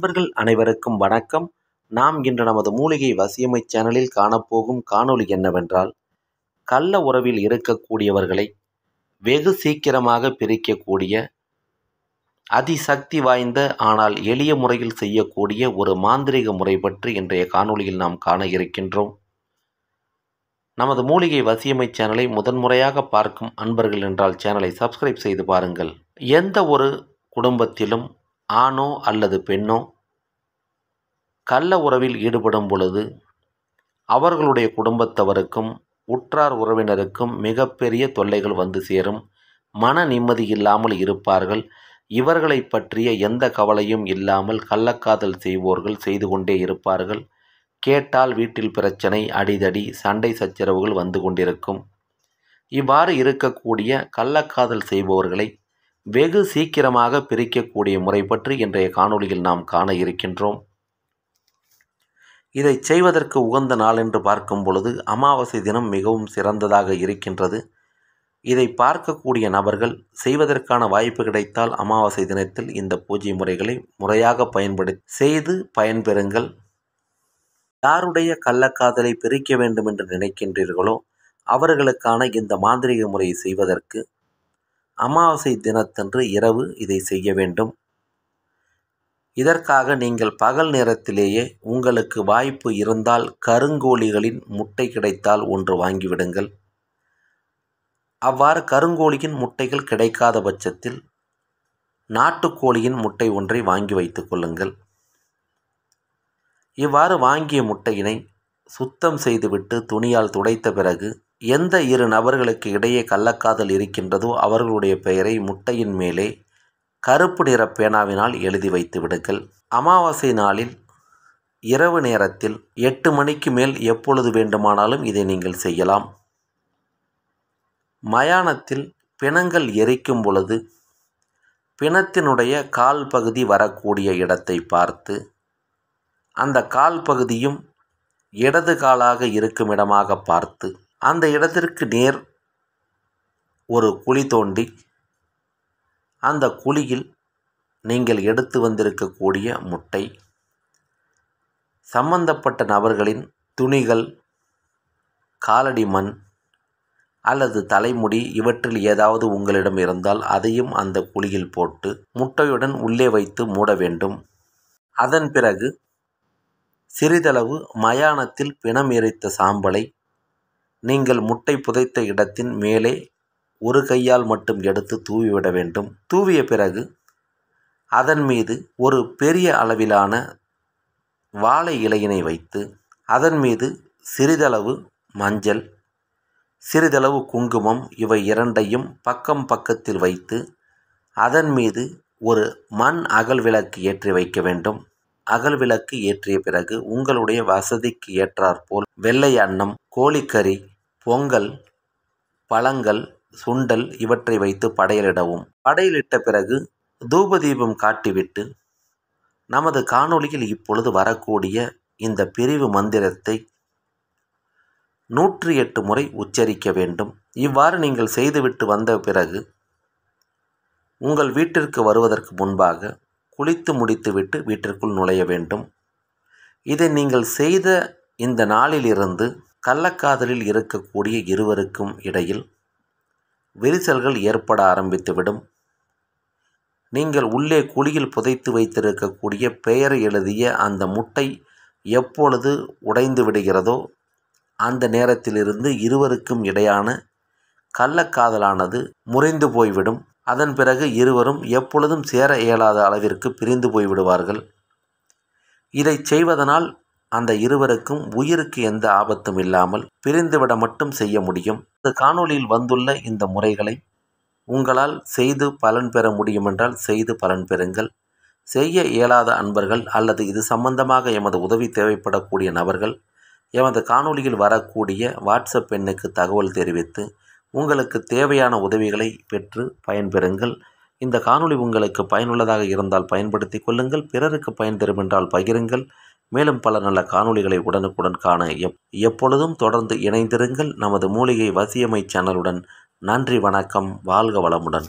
நண்பர்கள் அனைவருக்கும் வணக்கம் நாம் இன்று நமது மூலிகை வசியமை சேனலில் காணப்போகும் காணொலி என்னவென்றால் கள்ள உறவில் இருக்கக்கூடியவர்களை வெகு சீக்கிரமாக பிரிக்கக்கூடிய அதிசக்தி வாய்ந்த ஆனால் எளிய முறையில் செய்யக்கூடிய ஒரு மாந்திரிக முறை பற்றி இன்றைய காணொலியில் நாம் காண இருக்கின்றோம் நமது மூலிகை வசியமை சேனலை முதன்முறையாக பார்க்கும் அன்பர்கள் என்றால் சேனலை சப்ஸ்கிரைப் செய்து பாருங்கள் எந்த ஒரு குடும்பத்திலும் ஆணோ அல்லது பெண்ணோ கள்ள உறவில் ஈடுபடும் பொழுது அவர்களுடைய குடும்பத்தவருக்கும் உற்றார் உறவினருக்கும் மிகப்பெரிய தொல்லைகள் வந்து சேரும் மன நிம்மதி இல்லாமல் இருப்பார்கள் இவர்களை பற்றிய எந்த கவலையும் இல்லாமல் கள்ளக்காதல் செய்வோர்கள் செய்து கொண்டே இருப்பார்கள் கேட்டால் வீட்டில் பிரச்சனை அடிதடி சண்டை சச்சரவுகள் வந்து கொண்டிருக்கும் இவ்வாறு இருக்கக்கூடிய கள்ளக்காதல் செய்பவர்களை வெகு சீக்கிரமாக பிரிக்கக்கூடிய முறை பற்றி இன்றைய காணொளியில் நாம் காண இருக்கின்றோம் இதை செய்வதற்கு உகந்த நாள் என்று பார்க்கும் பொழுது அமாவாசை தினம் மிகவும் சிறந்ததாக இருக்கின்றது இதை பார்க்கக்கூடிய நபர்கள் செய்வதற்கான வாய்ப்பு கிடைத்தால் அமாவாசை தினத்தில் இந்த பூஜை முறைகளை முறையாக பயன்படு செய்து பயன்பெறுங்கள் யாருடைய கள்ளக்காதலை பிரிக்க வேண்டும் என்று நினைக்கின்றீர்களோ அவர்களுக்கான இந்த மாந்திரிக முறையை செய்வதற்கு அமாவாசை தினத்தன்று இரவு இதை செய்ய வேண்டும் இதற்காக நீங்கள் பகல் நேரத்திலேயே உங்களுக்கு வாய்ப்பு இருந்தால் கருங்கோழிகளின் முட்டை கிடைத்தால் ஒன்று வாங்கிவிடுங்கள் அவ்வாறு கருங்கோழியின் முட்டைகள் கிடைக்காத பட்சத்தில் நாட்டுக்கோழியின் முட்டை ஒன்றை வாங்கி வைத்துக் கொள்ளுங்கள் இவ்வாறு வாங்கிய முட்டையினை சுத்தம் செய்துவிட்டு துணியால் துடைத்த பிறகு எந்த இரு நபர்களுக்கு இடையே கள்ளக்காதல் இருக்கின்றதோ அவர்களுடைய பெயரை முட்டையின் மேலே கருப்பு நிற பேனாவினால் எழுதி வைத்து விடுங்கள் அமாவாசை நாளில் இரவு நேரத்தில் எட்டு மணிக்கு மேல் எப்பொழுது வேண்டுமானாலும் இதை நீங்கள் செய்யலாம் மயானத்தில் பிணங்கள் எரிக்கும் பொழுது பிணத்தினுடைய கால் பகுதி வரக்கூடிய இடத்தை பார்த்து அந்த கால் பகுதியும் இடது காலாக இருக்கும் இடமாக பார்த்து அந்த இடத்திற்கு நேர் ஒரு குழி தோண்டி அந்த குழியில் நீங்கள் எடுத்து வந்திருக்கக்கூடிய முட்டை சம்பந்தப்பட்ட நபர்களின் துணிகள் காலடி மண் அல்லது தலைமுடி இவற்றில் ஏதாவது உங்களிடம் இருந்தால் அதையும் அந்த குழியில் போட்டு முட்டையுடன் உள்ளே வைத்து மூட வேண்டும் அதன் பிறகு சிறிதளவு மயானத்தில் பிணம் எரித்த சாம்பலை நீங்கள் முட்டை புதைத்த இடத்தின் மேலே ஒரு கையால் மட்டும் எடுத்து தூவிவிட வேண்டும் தூவிய பிறகு அதன் மீது ஒரு பெரிய அளவிலான வாழை இலையினை வைத்து அதன் மீது சிறிதளவு மஞ்சள் சிறிதளவு குங்குமம் இவை இரண்டையும் பக்கம் பக்கத்தில் வைத்து அதன் மீது ஒரு மண் அகல் விளக்கு ஏற்றி வைக்க வேண்டும் அகல் விளக்கு ஏற்றிய பிறகு உங்களுடைய வசதிக்கு ஏற்றாற்போல் வெள்ளை அன்னம் கோழிக்கறி பொங்கல் பழங்கள் சுண்டல் இவற்றை வைத்து படையலிடவும் படையலிட்ட பிறகு தூபதீபம் காட்டிவிட்டு நமது காணொளியில் இப்பொழுது வரக்கூடிய இந்த பிரிவு மந்திரத்தை நூற்றி எட்டு முறை உச்சரிக்க வேண்டும் இவ்வாறு நீங்கள் செய்துவிட்டு வந்த பிறகு உங்கள் வீட்டிற்கு வருவதற்கு முன்பாக குளித்து முடித்துவிட்டு வீட்டிற்குள் நுழைய வேண்டும் இதை நீங்கள் செய்த இந்த நாளிலிருந்து கள்ளக்காதலில் இருக்கக்கூடிய இருவருக்கும் இடையில் விரிசல்கள் ஏற்பட ஆரம்பித்துவிடும் நீங்கள் உள்ளே குழியில் புதைத்து வைத்திருக்கக்கூடிய பெயர் எழுதிய அந்த முட்டை எப்பொழுது உடைந்து விடுகிறதோ அந்த நேரத்திலிருந்து இருவருக்கும் இடையான கள்ளக்காதலானது முறைந்து போய்விடும் அதன் பிறகு இருவரும் எப்பொழுதும் சேர இயலாத அளவிற்கு பிரிந்து போய்விடுவார்கள் இதை செய்வதனால் அந்த இருவருக்கும் உயிருக்கு எந்த ஆபத்தும் இல்லாமல் பிரிந்துவிட மட்டும் செய்ய முடியும் இந்த காணொலியில் வந்துள்ள இந்த முறைகளை உங்களால் செய்து பலன் பெற முடியுமென்றால் செய்து பலன் பெறுங்கள் செய்ய இயலாத அன்பர்கள் அல்லது இது சம்பந்தமாக எமது உதவி தேவைப்படக்கூடிய நபர்கள் எமது காணொலியில் வரக்கூடிய வாட்ஸ்அப் எண்ணுக்கு தகவல் தெரிவித்து உங்களுக்கு தேவையான உதவிகளை பெற்று பயன்பெறுங்கள் இந்த காணொளி உங்களுக்கு பயனுள்ளதாக இருந்தால் பயன்படுத்தி கொள்ளுங்கள் பிறருக்கு பயன் தரும் என்றால் பகிருங்கள் மேலும் பல நல்ல காணொளிகளை உடனுக்குடன் காண எப் எப்பொழுதும் தொடர்ந்து இணைந்திருங்கள் நமது மூலிகை வசியமை சேனலுடன் நன்றி வணக்கம் வாழ்க வளமுடன்